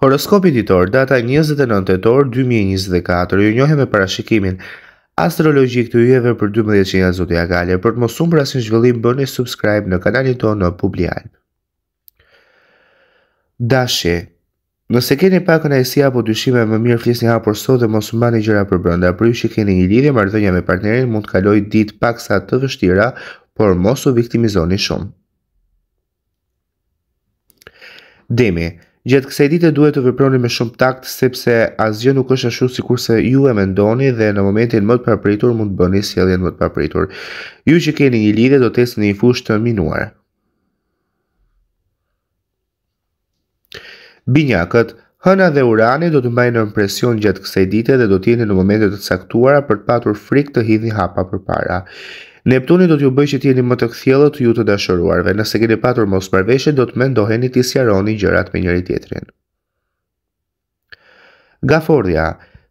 Horoskopi ditor, data 29 tetor 2024, ju njohem me parashikimin. Astrologjik të ujeve për 12 që nga Zotia Gale, për të mosumë për asin zhvillim, bëni subscribe në kanalin tonë në Publialp. Dashje, Nëse keni pak në esi apo dyshime më mirë flis një hapur sot dhe mos mba një gjëra për brënda, për ju që keni një lidhje mardhënja me partnerin mund të kaloj ditë pak sa të vështira, por mos u viktimizoni shumë. Demi, Gjatë kësaj dite duhet të veproni me shumë takt sepse asgjë nuk është ashtu sikur se ju e mendoni dhe në momentin më të papritur mund të bëni sjelljen më të papritur. Ju që keni një lidhje do të jesni në një fushë të minuar. Binjakët, Hëna dhe Urani do të mbajnë në impresion gjatë kësaj dite dhe do të jeni në momente të caktuara për të patur frikë të hidhni hapa përpara. Neptuni do t'ju bëj që t'jeni më të kthjellët ju të dashuruarve. Nëse keni patur mos marrveshje, do të mendoheni të sjaroni gjërat me njëri tjetrin. Gafordhja.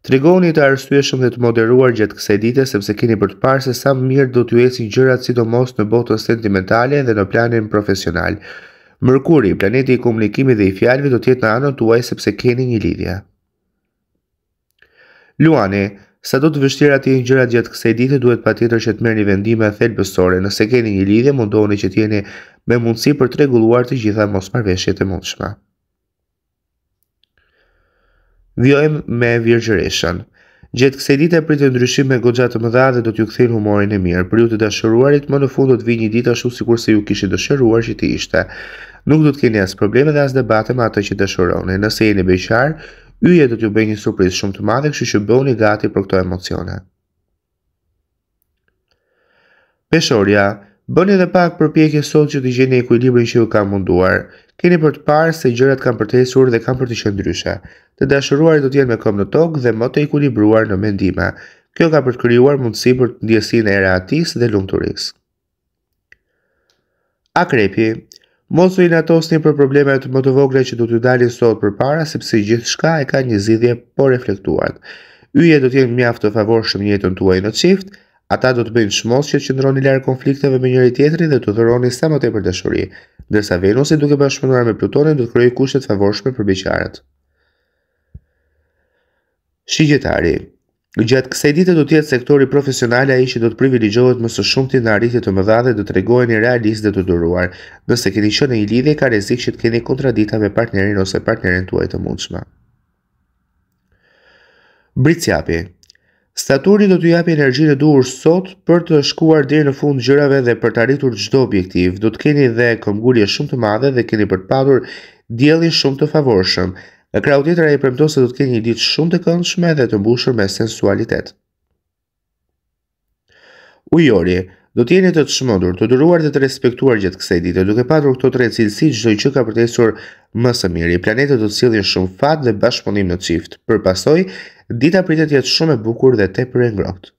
Trigoni të arsyeshëm dhe të moderuar gjatë kësaj dite sepse keni për të parë se sa mirë do t'ju ecin gjërat sidomos në botën sentimentale dhe në planin profesional. Mërkuri, planeti i komunikimit dhe i fjalëve do të jetë në anën tuaj sepse keni një lidhje. Luani, Sa do të vështira të jenë gjëra gjatë kësaj ditë, duhet pa tjetër që të merë një vendime a thelë bësore. Nëse keni një lidhe, mundohën që tjeni me mundësi për të regulluar të gjitha mos marveshjet e mundshma. Vjojmë me virgjëreshen. Gjetë kësaj ditë e pritë ndryshim me godjatë të më dha dhe do t'ju këthin humorin e mirë. Për ju të dashëruarit, më në fund do t'vi një ditë ashtu si se ju kishit dëshëruar që ti ishte. Nuk do t'keni asë probleme dhe debate me të që dëshëroni. Nëse jeni bejqarë, yje do t'ju bëjë një surprizë shumë të madhe, kështu që bëhuni gati për këto emocione. Peshorja, bëni edhe pak përpjekje sot që të gjeni ekuilibrin që ju ka munduar. Keni për të parë se gjërat kanë përtesur dhe kanë për të qenë ndryshe. Të dashuruarit do të jenë me kom në tokë dhe më të ekuilibruar në mendime. Kjo ka për të krijuar mundësi për ndjesinë e rehatisë dhe lumturisë. Akrepi, Mos u inatosni për problemet më të vogla që do të dalin sot përpara, sepse gjithçka e ka një zgjidhje po reflektuar. Yje do të jenë mjaft të favorshëm në jetën tuaj në çift, ata do të bëjnë shmos që të qëndroni larg konflikteve me njëri tjetrin dhe të dhuroni sa më tepër dashuri, ndërsa Venusi duke bashkëpunuar me Plutonin do të krijojë kushte të favorshme për beqarët. Shigjetari, Gjatë kësaj dite do të jetë sektori profesional ai që do të privilegjohet më së shumti në arritje të mëdha dhe do të rregohen i realistë dhe të duruar. Nëse keni qenë në një lidhje ka rrezik që të keni kontradikta me partnerin ose partneren tuaj të mundshme. Britsiapi. Staturi do t'ju japë energji të duhur sot për të shkuar deri në fund gjërave dhe për të arritur çdo objektiv. Do të keni dhe këmbgulje shumë të madhe dhe keni për të patur diellin shumë të favorshëm. E krau e i premto se do të ke një ditë shumë të këndshme dhe të mbushur me sensualitet. Ujori, do t'jeni të të shmëndur, të duruar dhe të respektuar gjithë kësaj dite, duke patur këto tre cilësi që dojë që ka përtesur më së miri. Planetet do të cilin shumë fat dhe bashkëpunim në qift. Për pasoj, dita pritet jetë shumë e bukur dhe te për e ngrokt.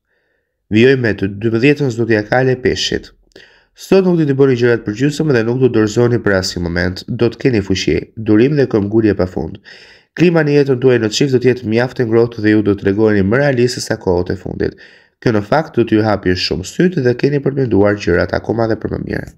Vjoj me të 12-ën zdo t'ja kale peshit. Sot nuk do të bëni gjërat për dhe nuk do të dorëzoni për asnjë moment. Do të keni fushi, durim dhe këmbgulje pafund. Klima në jetën tuaj në çift do të jetë mjaft e ngrohtë dhe ju do të tregoheni më realisë sa kohët e fundit. Kjo në fakt do t'ju hapjë shumë sytë dhe keni për gjërat akoma dhe për më mirë.